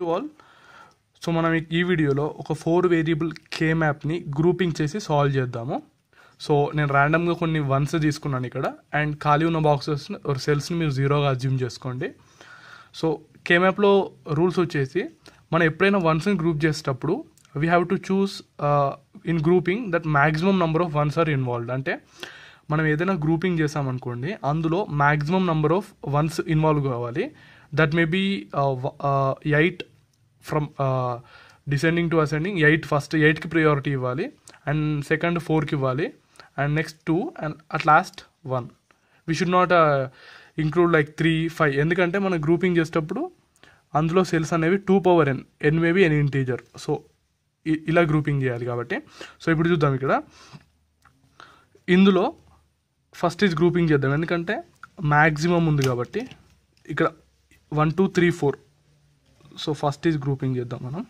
to all so మనం ఈ వీడియోలో ఒక ఫోర్ వేరియబుల్ కే మ్యాప్ని గ్రూపింగ్ చేసి సాల్వ్ చేద్దాము సో నేను ర్యాండమ్గా కొన్ని వన్స్ తీసుకున్నాను ఇక్కడ అండ్ ఖాళీ ఉన్న బాక్సెస్ సెల్స్ని మీరు జీరోగా అజ్యూమ్ చేసుకోండి సో కే మ్యాప్లో రూల్స్ వచ్చేసి మనం ఎప్పుడైనా వన్స్ని గ్రూప్ చేసేటప్పుడు we have to choose in grouping that maximum number of ones are involved అంటే మనం ఏదైనా గ్రూపింగ్ చేసామనుకోండి అందులో maximum number of ones involve కావాలి that may be eight from descending to ascending eight first ఎయిట్కి ప్రియారిటీ ఇవ్వాలి and second ఫోర్కి ఇవ్వాలి and next two and at last one we should not include like three five ఎందుకంటే మనం grouping చేసేటప్పుడు అందులో cells అనేవి two power N N maybe N integer so ఇలా గ్రూపింగ్ చేయాలి కాబట్టి సో ఇప్పుడు చూద్దాం ఇక్కడ ఇందులో ఫస్ట్ ఇస్ గ్రూపింగ్ చేద్దాం ఎందుకంటే మ్యాక్సిమం ఉంది కాబట్టి ఇక్కడ one two three four so first is grouping చేద్దాం మనం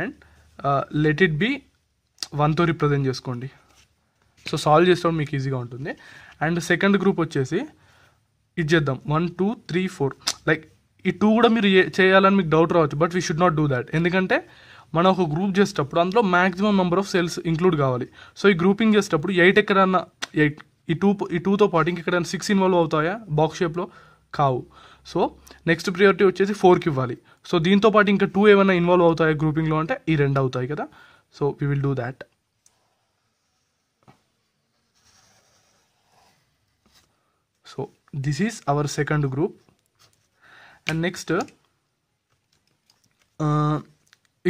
అండ్ లెట్ ఇట్ బి వన్తో రిప్రజెంట్ చేసుకోండి సో సాల్వ్ చేసుకోవడం మీకు ఈజీగా ఉంటుంది అండ్ సెకండ్ గ్రూప్ వచ్చేసి ఇది చేద్దాం one two three four like ఈ టూ కూడా మీరు చేయాలని మీకు డౌట్ రావచ్చు but we should not do that ఎందుకంటే మనం ఒక గ్రూప్ చేసేటప్పుడు అందులో maximum number of cells include కావాలి సో ఈ గ్రూపింగ్ చేసేటప్పుడు ఎయిట్ ఎక్కడన్నా ఎయిట్ ఈ టూ ఈ టూతో పాటు ఇంకెక్కడైనా సిక్స్ ఇన్వాల్వ్ అవుతాయా బాక్స్ షేప్లో కావు సో నెక్స్ట్ ప్రియారిటీ వచ్చేసి ఫోర్కి ఇవ్వాలి సో దీంతో పాటు ఇంకా టూ ఏమైనా ఇన్వాల్వ్ అవుతాయి గ్రూపింగ్లో అంటే ఈ రెండు అవుతాయి కదా so we will do that so this is our second group and next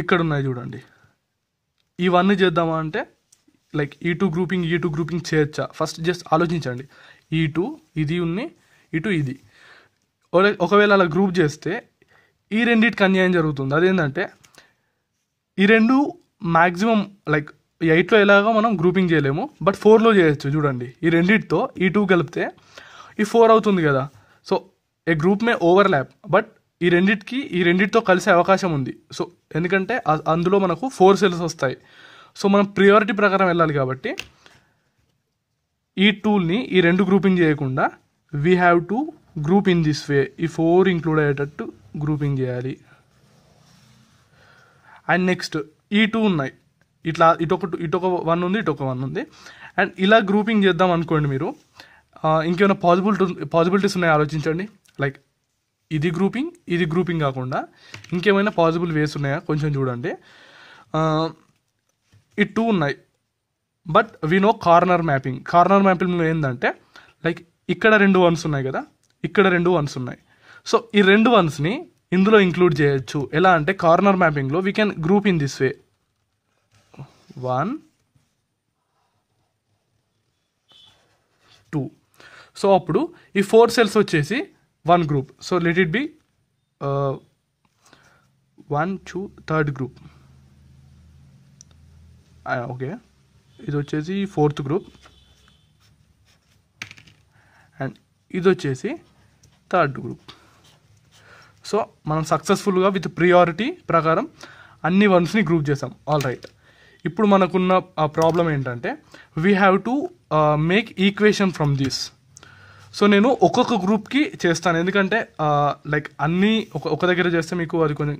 ఇక్కడ ఉన్నాయి చూడండి ఇవన్నీ చేద్దామా అంటే లైక్ ఈ టూ గ్రూపింగ్ ఈ టూ గ్రూపింగ్ చేయొచ్చా ఫస్ట్ జస్ట్ ఆలోచించండి ఈ టూ ఇది ఉన్ని ఇటు ఇది ఒకవేళ అలా గ్రూప్ చేస్తే ఈ రెండింటికి అన్యాయం జరుగుతుంది అదేంటంటే ఈ రెండు మ్యాక్సిమం లైక్ ఎయిట్లో ఎలాగో మనం గ్రూపింగ్ చేయలేము బట్ ఫోర్లో చేయొచ్చు చూడండి ఈ రెండింటితో ఈ టూ కలిపితే ఈ ఫోర్ అవుతుంది కదా so a group may over but ఈ రెండింటికి ఈ రెండింటితో కలిసే అవకాశం ఉంది సో ఎందుకంటే అందులో మనకు ఫోర్ సెల్స్ వస్తాయి సో మనం ప్రియారిటీ ప్రకారం వెళ్ళాలి కాబట్టి ఈ టూల్ని ఈ రెండు గ్రూపింగ్ చేయకుండా we have to group in this way ఈ ఫోర్ ఇంక్లూడ్ అయ్యేటట్టు గ్రూపింగ్ చేయాలి అండ్ నెక్స్ట్ ఈ టూ ఉన్నాయి ఇట్లా ఇటొక ఇటొక వన్ ఉంది ఇటొక వన్ ఉంది అండ్ ఇలా గ్రూపింగ్ చేద్దాం అనుకోండి మీరు ఇంకేమైనా పాసిబిలిటీ పాసిబిలిటీస్ ఉన్నాయి ఆలోచించండి లైక్ ఇది గ్రూపింగ్ ఇది గ్రూపింగ్ కాకుండా ఇంకేమైనా పాసిబుల్ వేస్ ఉన్నాయా కొంచెం చూడండి ఈ టూ ఉన్నాయి but we know corner mapping corner మ్యాపింగ్లో ఏంటంటే లైక్ ఇక్కడ రెండు వన్స్ ఉన్నాయి కదా ఇక్కడ రెండు వన్స్ ఉన్నాయి సో ఈ రెండు వన్స్ని ఇందులో ఇంక్లూడ్ చేయొచ్చు ఎలా అంటే కార్నర్ మ్యాపింగ్లో we can group in this way one two so అప్పుడు ఈ ఫోర్ సెల్స్ వచ్చేసి one group so let it be one two third group okay ఇది వచ్చేసి ఫోర్త్ గ్రూప్ అండ్ ఇది వచ్చేసి థర్డ్ గ్రూప్ సో మనం సక్సెస్ఫుల్గా విత్ ప్రియారిటీ ప్రకారం అన్ని వన్స్ని గ్రూప్ చేసాం ఆల్ రైట్ ఇప్పుడు మనకున్న ప్రాబ్లం ఏంటంటే we have to make equation from this so నేను ఒక్కొక్క గ్రూప్కి చేస్తాను ఎందుకంటే లైక్ అన్నీ ఒక ఒక దగ్గర చేస్తే మీకు అది కొంచెం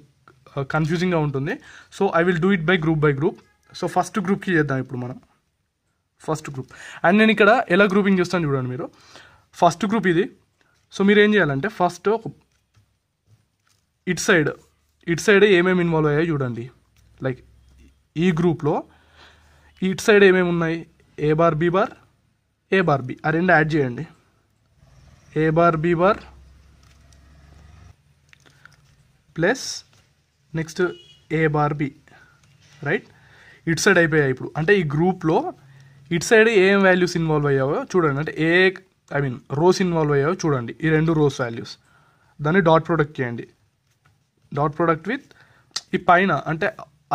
కన్ఫ్యూజింగ్గా ఉంటుంది so I will do it by group by group so first గ్రూప్కి చేద్దాం ఇప్పుడు మనం ఫస్ట్ గ్రూప్ అండ్ నేను ఇక్కడ ఎలా గ్రూపింగ్ చేస్తాను చూడండి మీరు ఫస్ట్ గ్రూప్ ఇది సో మీరు ఏం చేయాలంటే first it side it side ఏమేమి ఇన్వాల్వ్ అయ్యాయో చూడండి లైక్ ఈ గ్రూప్లో ఇట్ సైడ్ ఏమేమి ఉన్నాయి A bar B bar A bar B ఆ రెండు యాడ్ చేయండి A bar B bar plus next A bar B right it side అయిపోయాయి ఇప్పుడు అంటే ఈ గ్రూప్లో ఇట్ సైడ్ ఏం వాల్యూస్ ఇన్వాల్వ్ అయ్యావో చూడండి అంటే ఏ ఐ మీన్ రోస్ ఇన్వాల్వ్ అయ్యాయో చూడండి ఈ రెండు రోస్ వాల్యూస్ దాన్ని డాట్ ప్రొడక్ట్ చేయండి డాట్ ప్రొడక్ట్ విత్ ఈ పైన అంటే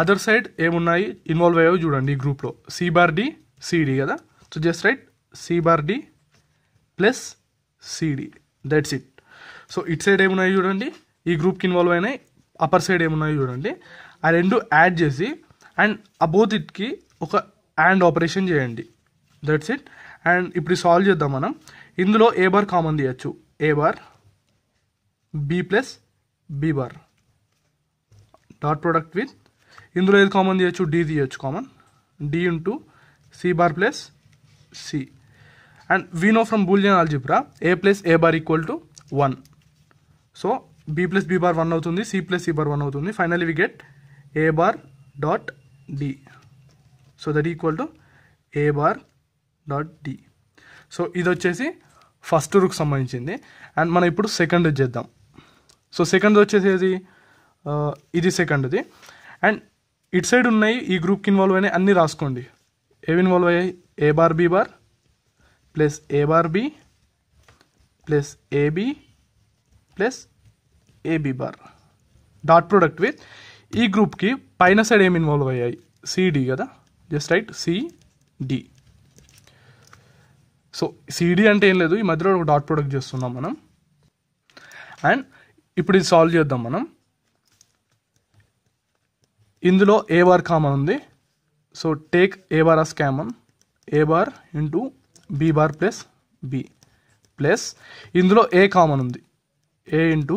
అదర్ సైడ్ ఏమున్నాయి ఇన్వాల్వ్ అయ్యాయో చూడండి ఈ గ్రూప్లో సి బార్ డి సిడి కదా so just right C bar D plus CD that's it so it side ఏమున్నాయి చూడండి ఈ గ్రూప్కి ఇన్వాల్వ్ అయినాయి అప్పర్ సైడ్ ఏమున్నాయి చూడండి ఆ రెండు యాడ్ చేసి అండ్ అబోత్ ఇట్కి ఒక యాండ్ ఆపరేషన్ చేయండి దట్స్ ఇట్ అండ్ ఇప్పుడు సాల్వ్ చేద్దాం మనం ఇందులో ఏ బార్ కామన్ తీయచ్చు A bar B plus B bar dot product with ఇందులో ఏది కామన్ తీయచ్చు డి తీయచ్చు common D into C bar plus C and we know from boolean algebra A plus A bar equal to one so B plus B bar one అవుతుంది C plus C bar one అవుతుంది finally we get a bar dot D so that equal to A bar dot D so ఇది వచ్చేసి first rook సంబంధించింది and మనం ఇప్పుడు second చేద్దాం so second వచ్చేసేది ఇది సెకండ్ది అండ్ ఇటు సైడ్ ఉన్నాయి ఈ గ్రూప్కి ఇన్వాల్వ్ అయినాయి అన్నీ రాసుకోండి ఏవి ఇన్వాల్వ్ అయ్యాయి A bar B bar plus A bar B plus AB plus AB bar dot product with ఈ గ్రూప్కి పైన సైడ్ ఏమి ఇన్వాల్వ్ అయ్యాయి సిడి కదా just right CD so CD అంటే ఏం లేదు ఈ మధ్యలో ఒక డాట్ ప్రొడక్ట్ చేస్తున్నాం మనం అండ్ ఇప్పుడు ఇది సాల్వ్ చేద్దాం మనం ఇందులో ఏ బార్ కామన్ ఉంది so take A bar as common A bar into B bar plus B plus ఇందులో ఏ కామన్ ఉంది A into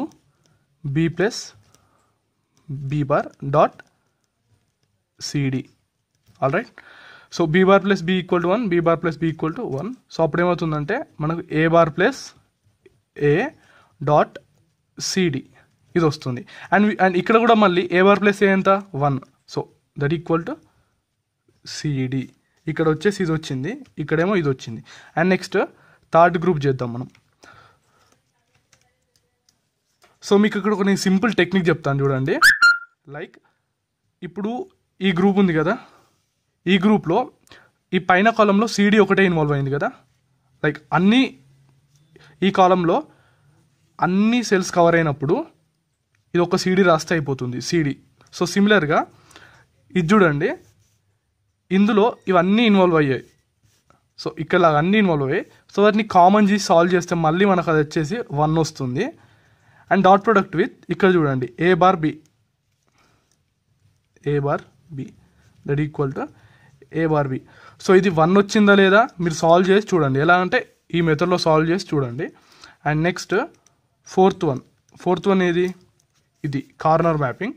B plus B bar dot CD all right so B bar plus B equal to one B bar plus B equal to one so అప్పుడు ఏమవుతుందంటే మనకు A bar plus A dot CD ఇది వస్తుంది and and ఇక్కడ కూడా మళ్ళీ ఏ bar plus A ఎంత one so that equal to CD ఇక్కడ వచ్చేసి ఇది వచ్చింది ఇక్కడేమో ఇది వచ్చింది అండ్ నెక్స్ట్ థర్డ్ గ్రూప్ చేద్దాం మనం సో మీకు ఇక్కడ ఒక నేను సింపుల్ టెక్నిక్ చెప్తాను చూడండి లైక్ ఇప్పుడు ఈ గ్రూప్ ఉంది కదా ఈ గ్రూప్లో ఈ పైన కాలంలో సీడీ ఒకటే ఇన్వాల్వ్ అయింది కదా లైక్ అన్నీ ఈ కాలంలో అన్ని సెల్స్ కవర్ అయినప్పుడు ఇది ఒక సీడీ రాస్తే అయిపోతుంది సీడీ సో సిమిలర్గా ఇది చూడండి ఇందులో ఇవన్నీ ఇన్వాల్వ్ అయ్యాయి సో ఇక్కడ అన్నీ ఇన్వాల్వ్ అయ్యాయి సో వాటిని కామన్ చేసి సాల్వ్ చేస్తే మళ్ళీ మనకు అది వచ్చేసి వన్ వస్తుంది అండ్ డాట్ ప్రొడక్ట్ విత్ ఇక్కడ చూడండి A bar B A bar B that equal to A bar B so ఇది వన్ వచ్చిందా లేదా మీరు సాల్వ్ చేసి చూడండి ఎలా అంటే ఈ మెథడ్లో సాల్వ్ చేసి చూడండి and next fourth one fourth one ఏది ఇది corner mapping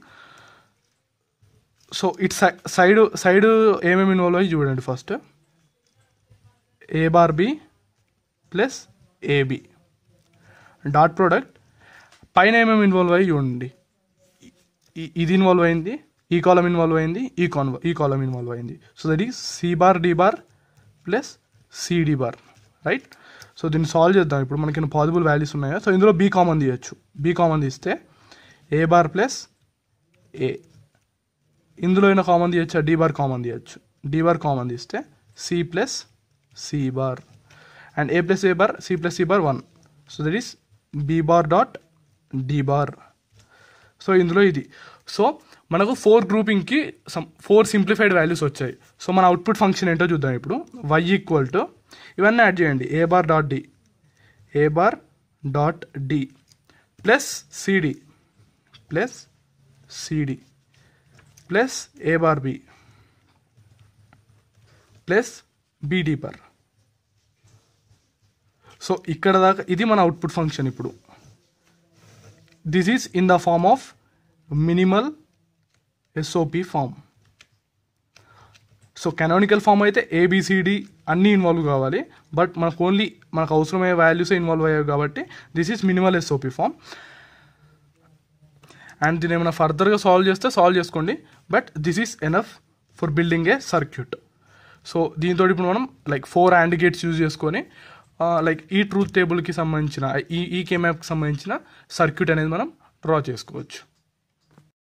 so it side side ఏమేమి ఇన్వాల్వ్ అయ్యి చూడండి first A bar B plus AB dot product పైన ఏమేమి ఇన్వాల్వ్ అయ్యి చూడండి ఇది ఇన్వాల్వ్ అయింది ఈ కాలం ఇన్వాల్వ్ అయింది ఈ కాన్ ఈ కాలం ఇన్వాల్వ్ అయింది so that is C bar D bar plus CD bar right so దీన్ని సాల్వ్ చేద్దాం ఇప్పుడు మనకి పాజిబుల్ వాల్యూస్ ఉన్నాయా సో ఇందులో బీ కామన్ తీయచ్చు బీ కామన్ తీస్తే ఏ బార్ ప్లస్ ఏ ఇందులో అయినా కామన్ తీయచ్చా డి బార్ కామన్ తీయచ్చు డి బార్ కామన్ తీస్తే C plus C bar and A plus A bar C plus C bar one so that is B bar dot D bar so ఇందులో ఇది so మనకు four గ్రూపింగ్కి sum four simplified values వచ్చాయి so మన output function ఏంటో చూద్దాం ఇప్పుడు Y equal to ఇవన్నీ యాడ్ చేయండి A bar dot D A bar dot D plus CD plus CD plus A bar B plus BD bar so ఇక్కడ దాకా ఇది మన అవుట్పుట్ ఫంక్షన్ ఇప్పుడు this is in the form of minimal SOP form so canonical form అయితే ABCD అన్నీ involve కావాలి but మనకు only మనకు అవసరమయ్యే వాల్యూసే ఇన్వాల్వ్ అయ్యాయి కాబట్టి this is minimal SOP form and దీని ఏమైనా ఫర్దర్గా సాల్వ్ చేస్తే సాల్వ్ చేసుకోండి but this is enough for building a circuit so దీంతో ఇప్పుడు మనం like four AND gates use చేసుకొని లైక్ ఈ ట్రూత్ టేబుల్కి సంబంధించిన ఈ ఈ కేమ్యాప్కి సంబంధించిన సర్క్యూట్ అనేది మనం డ్రా చేసుకోవచ్చు